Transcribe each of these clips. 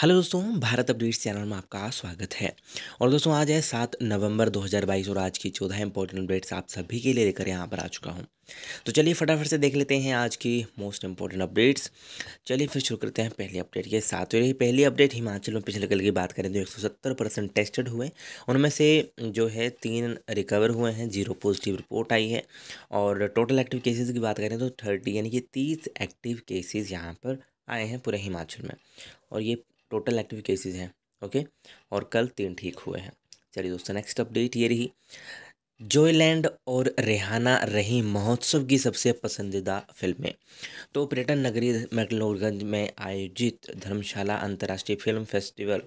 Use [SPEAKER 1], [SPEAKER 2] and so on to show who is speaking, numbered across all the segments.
[SPEAKER 1] hello दोस्तों Bharat updates channel में आपका स्वागत है और दोस्तों आज है सात नवंबर 2022 और आज की चौदह इंपॉर्टेंट अपडेट्स आप सभी के लिए लेकर यहाँ पर आ चुका हूँ तो चलिए फटाफट से देख लेते हैं आज की मोस्ट इंपॉर्टेंट अपडेट्स चलिए फिर शुरू करते हैं पहली अपडेट के साथ ही पहली अपडेट हिमाचल में पिछले कल की बात करें तो एक परसेंट टेस्टेड हुए उनमें से जो है तीन रिकवर हुए हैं जीरो पॉजिटिव रिपोर्ट आई है और टोटल एक्टिव केसेज की बात करें तो थर्टी यानी कि तीस एक्टिव केसेज यहाँ पर आए हैं पूरे हिमाचल में और ये टोटल एक्टिव केसेस हैं ओके और कल तीन ठीक हुए हैं चलिए दोस्तों नेक्स्ट अपडेट ये रही जोयलैंड और रेहाना रही महोत्सव की सबसे पसंदीदा फिल्में तो पर्यटन नगरी मैकलोरगंज में आयोजित धर्मशाला अंतर्राष्ट्रीय फिल्म फेस्टिवल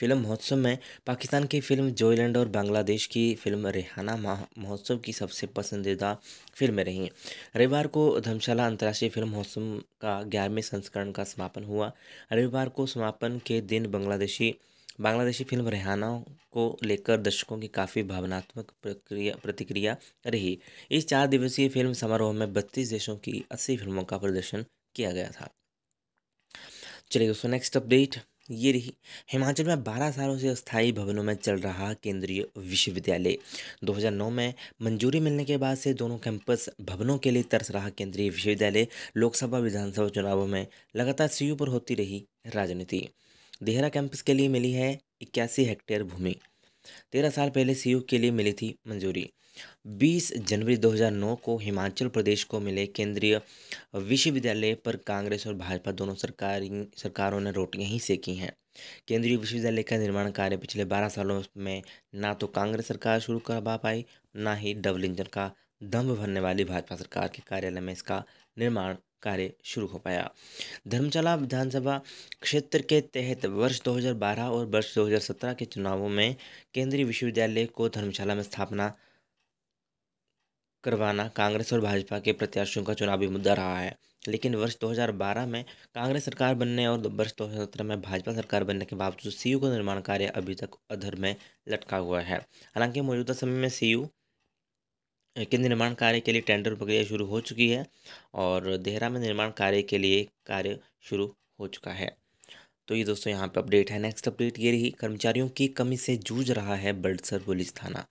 [SPEAKER 1] फिल्म महोत्सव में पाकिस्तान की फिल्म जॉयलैंड और बांग्लादेश की फिल्म रेहाना महोत्सव की सबसे पसंदीदा फिल्में रहीं रविवार को धर्मशाला अंतर्राष्ट्रीय फिल्म महोत्सव का ग्यारहवें संस्करण का समापन हुआ रविवार को समापन के दिन बांग्लादेशी बांग्लादेशी फिल्म रेहाना को लेकर दर्शकों की काफ़ी भावनात्मक प्रक्रिया प्रतिक्रिया रही इस चार दिवसीय फिल्म समारोह में बत्तीस देशों की अस्सी फिल्मों का प्रदर्शन किया गया था चलिए दोस्तों नेक्स्ट अपडेट ये रही हिमाचल में 12 सालों से स्थायी भवनों में चल रहा केंद्रीय विश्वविद्यालय 2009 में मंजूरी मिलने के बाद से दोनों कैंपस भवनों के लिए तरस रहा केंद्रीय विश्वविद्यालय लोकसभा विधानसभा चुनावों में लगातार सीयू पर होती रही राजनीति देहरा कैंपस के लिए मिली है इक्यासी हेक्टेयर भूमि तेरह साल पहले सीयू के लिए मिली थी मंजूरी 20 जनवरी 2009 को हिमाचल प्रदेश को मिले केंद्रीय विश्वविद्यालय पर कांग्रेस और भाजपा दोनों सरकारी सरकारों ने रोटियां ही सेकी हैं केंद्रीय विश्वविद्यालय का निर्माण कार्य पिछले 12 सालों में ना तो कांग्रेस सरकार शुरू करवा पाई ना ही डबल इंजन का दम भरने वाली भाजपा सरकार के कार्यालय में इसका निर्माण कार्य शुरू हो पाया धर्मशाला विधानसभा क्षेत्र के तहत वर्ष 2012 और वर्ष 2017 के चुनावों में केंद्रीय विश्वविद्यालय को धर्मशाला में स्थापना करवाना कांग्रेस और भाजपा के प्रत्याशियों का चुनावी मुद्दा रहा है लेकिन वर्ष 2012 में कांग्रेस सरकार बनने और वर्ष दो में भाजपा सरकार बनने के बावजूद सीयू का निर्माण कार्य अभी तक अधर में लटका हुआ है हालांकि मौजूदा समय में सीयू के निर्माण कार्य के लिए टेंडर प्रक्रिया शुरू हो चुकी है और देहरा में निर्माण कार्य के लिए कार्य शुरू हो चुका है तो ये दोस्तों यहाँ पे अपडेट है नेक्स्ट अपडेट ये रही कर्मचारियों की कमी से जूझ रहा है बड़सर पुलिस थाना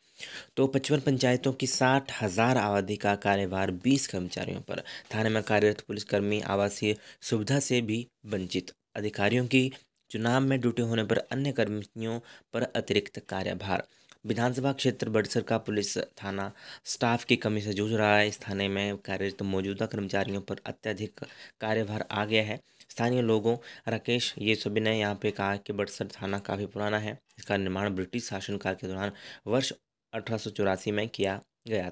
[SPEAKER 1] तो पचपन पंचायतों की साठ हज़ार आबादी का कार्यभार बीस कर्मचारियों पर थाने में कार्यरत पुलिसकर्मी आवासीय सुविधा से भी वंचित अधिकारियों की चुनाव में ड्यूटी होने पर अन्य कर्मियों पर अतिरिक्त कार्यभार विधानसभा क्षेत्र बड़सर का पुलिस थाना स्टाफ की कमी से जूझ रहा है इस थाने में कार्यरत तो मौजूदा कर्मचारियों पर अत्यधिक कार्यभार आ गया है स्थानीय लोगों राकेश ये सभी ने यहाँ पे कहा कि बड़सर थाना काफ़ी पुराना है इसका निर्माण ब्रिटिश शासनकाल के दौरान वर्ष अठारह में किया गया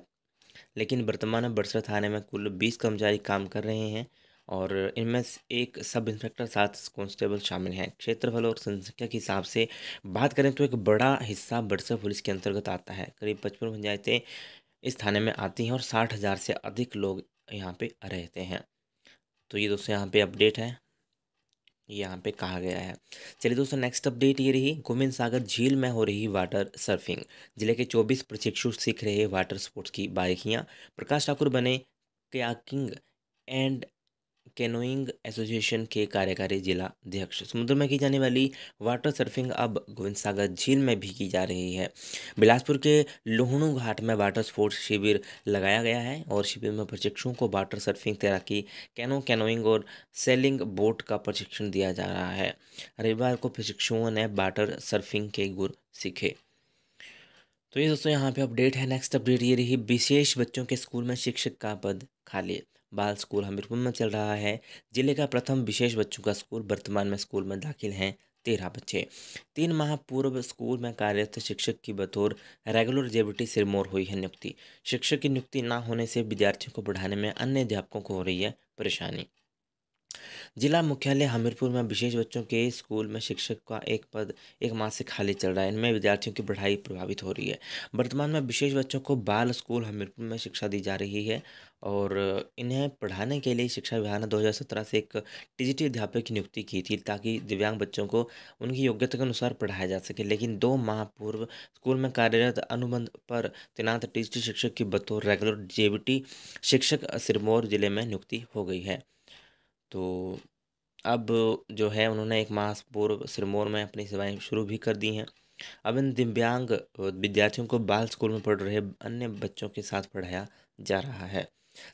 [SPEAKER 1] लेकिन वर्तमान में बड़सर थाने में कुल बीस कर्मचारी काम कर रहे हैं और इनमें एक सब इंस्पेक्टर सात कॉन्स्टेबल शामिल हैं क्षेत्रफल और जनसंख्या के हिसाब से बात करें तो एक बड़ा हिस्सा बरसा पुलिस के अंतर्गत आता है करीब पचपन पंचायतें इस थाने में आती हैं और साठ हज़ार से अधिक लोग यहाँ पे रहते हैं तो ये दोस्तों यहाँ पे अपडेट है यहाँ पे कहा गया है चलिए दोस्तों नेक्स्ट अपडेट ये रही गोविंद सागर झील में हो रही वाटर सर्फिंग जिले के चौबीस प्रशिक्षु सीख रहे वाटर स्पोर्ट्स की बारीकियाँ प्रकाश ठाकुर बने क्या एंड कैनोइंग एसोसिएशन के कार्यकारी जिला अध्यक्ष समुद्र में की जाने वाली वाटर सर्फिंग अब गोविंद सागर झील में भी की जा रही है बिलासपुर के लोहणू घाट में वाटर स्पोर्ट्स शिविर लगाया गया है और शिविर में प्रशिक्षुओं को वाटर सर्फिंग तैराकी कैनो कैनोइंग और सेलिंग बोट का प्रशिक्षण दिया जा रहा है रविवार को प्रशिक्षुओं ने वाटर सर्फिंग के गुर सीखे तो ये दोस्तों यहाँ पे अपडेट है नेक्स्ट अपडेट ये रही विशेष बच्चों के स्कूल में शिक्षक का पद खाली बाल स्कूल हमीरपुर में चल रहा है जिले का प्रथम विशेष बच्चों का स्कूल वर्तमान में स्कूल में दाखिल हैं तेरह बच्चे तीन माह पूर्व स्कूल में कार्यरत शिक्षक की बतौर रेगुलर जेबिटी सिरमौर हुई है नियुक्ति शिक्षक की नियुक्ति ना होने से विद्यार्थियों को पढ़ाने में अन्य अध्यापकों को हो रही है परेशानी जिला मुख्यालय हमीरपुर में विशेष बच्चों के स्कूल में शिक्षक का एक पद एक माह से खाली चल रहा है इनमें विद्यार्थियों की पढ़ाई प्रभावित हो रही है वर्तमान में विशेष बच्चों को बाल स्कूल हमीरपुर में शिक्षा दी जा रही है और इन्हें पढ़ाने के लिए शिक्षा विभाग ने 2017 से एक डिजिटल अध्यापक की नियुक्ति की थी ताकि दिव्यांग बच्चों को उनकी योग्यता के अनुसार पढ़ाया जा सके लेकिन दो माह पूर्व स्कूल में कार्यरत अनुबंध पर तैनात डिजिटल शिक्षक की बतौर रेगुलर जेबीटी शिक्षक सिरमौर जिले में नियुक्ति हो गई है तो अब जो है उन्होंने एक मास पूर्व सिरमौर में अपनी सेवाएं शुरू भी कर दी हैं अब इन दिव्यांग विद्यार्थियों को बाल स्कूल में पढ़ रहे अन्य बच्चों के साथ पढ़ाया जा रहा है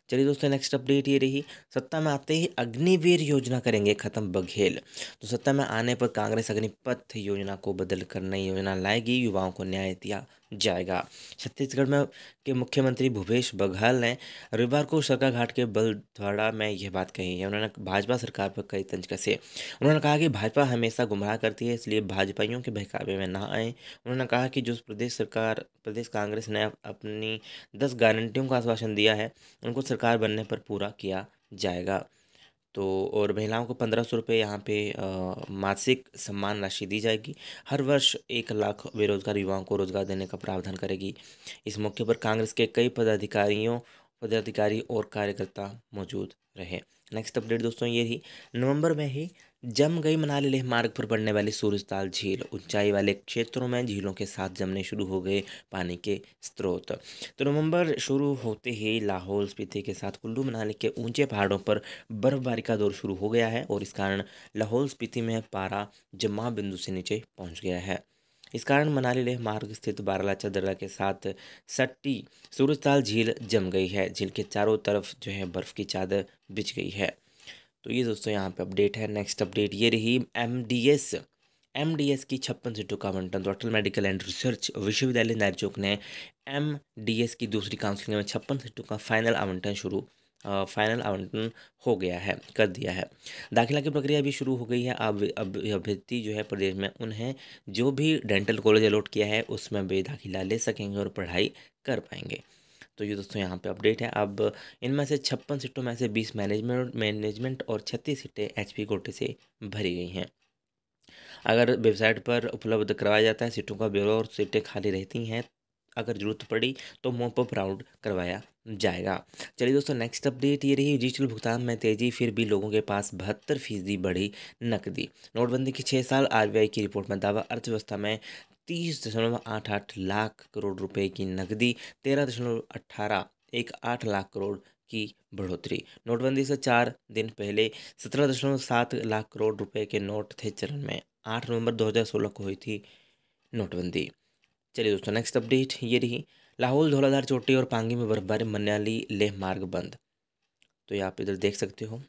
[SPEAKER 1] चलिए दोस्तों नेक्स्ट अपडेट ये रही सत्ता में आते ही अग्निवीर योजना करेंगे खत्म बघेल तो सत्ता में आने पर कांग्रेस अग्निपथ योजना को बदल कर नई योजना लाएगी युवाओं को न्याय दिया जाएगा छत्तीसगढ़ में के मुख्यमंत्री भूपेश बघेल ने रविवार को घाट के बलद्वाड़ा में यह बात कही है उन्होंने भाजपा सरकार पर कई तंज कसे उन्होंने कहा कि भाजपा हमेशा गुमराह करती है इसलिए भाजपाइयों के बहकावे में ना आए उन्होंने कहा कि जो प्रदेश सरकार प्रदेश कांग्रेस ने अपनी दस गारंटियों का आश्वासन दिया है उनको सरकार बनने पर पूरा किया जाएगा तो और महिलाओं को पंद्रह सौ रुपये यहाँ पे मासिक सम्मान राशि दी जाएगी हर वर्ष एक लाख बेरोजगार युवाओं को रोजगार देने का प्रावधान करेगी इस मौके पर कांग्रेस के कई पदाधिकारियों पदाधिकारी और कार्यकर्ता मौजूद रहे नेक्स्ट अपडेट दोस्तों ये ही नवंबर में ही जम गई मनाली लेह मार्ग पर बढ़ने वाली सूरजताल झील ऊंचाई वाले क्षेत्रों में झीलों के साथ जमने शुरू हो गए पानी के स्रोत तो नवंबर शुरू होते ही लाहौल स्पीति के साथ कुल्लू मनाली के ऊंचे पहाड़ों पर बर्फबारी का दौर शुरू हो गया है और इस कारण लाहौल स्पीति में पारा जमा बिंदु से नीचे पहुँच गया है इस कारण मनाली लेह मार्ग स्थित बारालाचा दर्रा के साथ सट्टी सूरजताल झील जम गई है झील के चारों तरफ जो है बर्फ़ की चादर बिछ गई है तो ये दोस्तों यहाँ पे अपडेट है नेक्स्ट अपडेट ये रही M D S M D S की छप्पन सीटों का आवंटन तो अटल मेडिकल एंड रिसर्च विश्वविद्यालय नैरचौक ने एम डी एस की दूसरी काउंसिलिंग में छप्पन सीटों का फाइनल आवंटन शुरू फाइनल आवंटन हो गया है कर दिया है दाखिला की प्रक्रिया भी शुरू हो गई है अब अब अभ्यर्थी जो है प्रदेश में उन्हें जो भी डेंटल कॉलेज अलॉट किया है उसमें भी दाखिला ले सकेंगे और पढ़ाई कर पाएंगे तो ये दोस्तों यहाँ पे अपडेट है अब इनमें से छप्पन सीटों में से बीस मैनेजमेंट मैनेजमेंट और छत्तीस सीटें एचपी कोटे से भरी गई हैं अगर वेबसाइट पर उपलब्ध करवाया जाता है सीटों का ब्यौरा और सीटें खाली रहती हैं अगर जरूरत पड़ी तो मोपअप राउंड करवाया जाएगा चलिए दोस्तों नेक्स्ट अपडेट ये रही डिजिटल भुगतान में तेजी फिर भी लोगों के पास बहत्तर फीसदी बढ़ी नकदी नोटबंदी के छः साल आरबीआई की रिपोर्ट में दावा अर्थव्यवस्था में तीस दशमलव आठ आठ लाख करोड़ रुपए की नकदी तेरह दशमलव अट्ठारह एक आठ लाख करोड़ की बढ़ोतरी नोटबंदी से चार दिन पहले सत्रह दशमलव सात लाख करोड़ रुपए के नोट थे चरण में आठ नवंबर सोलह को हुई थी नोटबंदी चलिए दोस्तों नेक्स्ट अपडेट ये रही लाहौल धौलाधार चोटी और पांगी में बर्फबारी मनाली लेह मार्ग बंद तो ये आप इधर देख सकते हो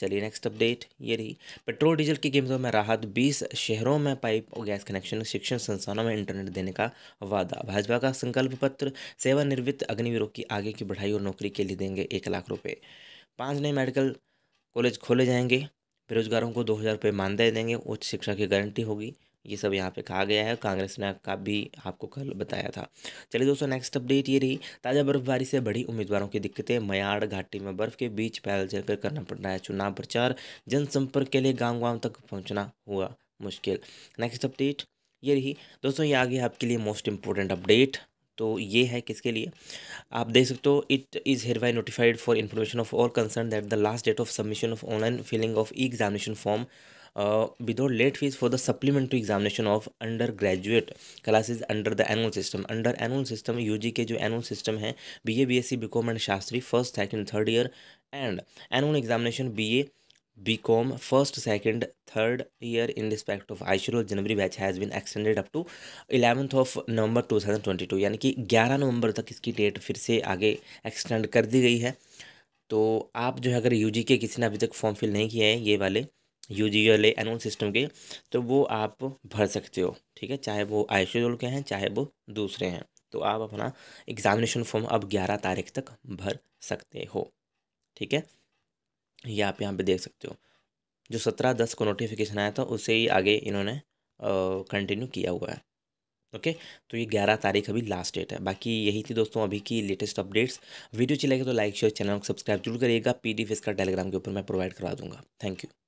[SPEAKER 1] चलिए नेक्स्ट अपडेट ये रही पेट्रोल डीजल की कीमतों में राहत 20 शहरों में पाइप और गैस कनेक्शन शिक्षण संस्थानों में इंटरनेट देने का वादा भाजपा का संकल्प पत्र सेवानिवृत्त अग्निवीरों की आगे की बढ़ाई और नौकरी के लिए देंगे एक लाख रुपये पाँच नए मेडिकल कॉलेज खोले जाएंगे बेरोजगारों को दो हज़ार रुपये मानदेय देंगे उच्च शिक्षा की गारंटी होगी ये सब यहाँ पे कहा गया है कांग्रेस ने का भी आपको कल बताया था चलिए दोस्तों नेक्स्ट अपडेट ये रही ताज़ा बर्फबारी से बड़ी उम्मीदवारों की दिक्कतें मयाड़ घाटी में बर्फ के बीच पैदल चलकर करना पड़ रहा है चुनाव प्रचार जनसंपर्क के लिए गाँव गाँव तक पहुँचना हुआ मुश्किल नेक्स्ट अपडेट ये रही दोस्तों ये आ गया आपके लिए मोस्ट इंपॉर्टेंट अपडेट तो ये है किसके लिए आप देख सकते हो it is hereby notified for information of all concern that the last date of submission of online filling of e examination form without fees for the supplementary the of undergraduate classes under the annual system under annual system U G के जो annual system है B B A C B com and Shastri first second third year and annual examination B com first second third year in respect of आईशरो January batch has been extended up to eleventh of November two thousand twenty two यानी कि ग्यारह नवंबर तक इसकी date फिर से आगे extend कर दी गई है तो आप जो है अगर यू जी के किसी ने अभी तक फॉर्म फिल नहीं किए हैं ये वाले यू जी एल एनोन सिस्टम के तो वो आप भर सकते हो ठीक है चाहे वो आयुष्योल के हैं चाहे वो दूसरे हैं तो आप अपना एग्ज़ामिनेशन फॉर्म अब ग्यारह तारीख तक भर सकते हो ठीक है ये आप यहाँ पे देख सकते हो जो सत्रह दस को नोटिफिकेशन आया था उसे ही आगे इन्होंने कंटिन्यू किया हुआ है ओके तो ये ग्यारह तारीख अभी लास्ट डेट है बाकी यही थी दोस्तों अभी की लेटेस्ट अपडेट्स वीडियो अच्छी लगे तो लाइक शेयर चैनल को सब्सक्राइब जरूर करिएगा पी इसका टेलीग्राम के ऊपर मैं प्रोवाइड करवा दूंगा थैंक यू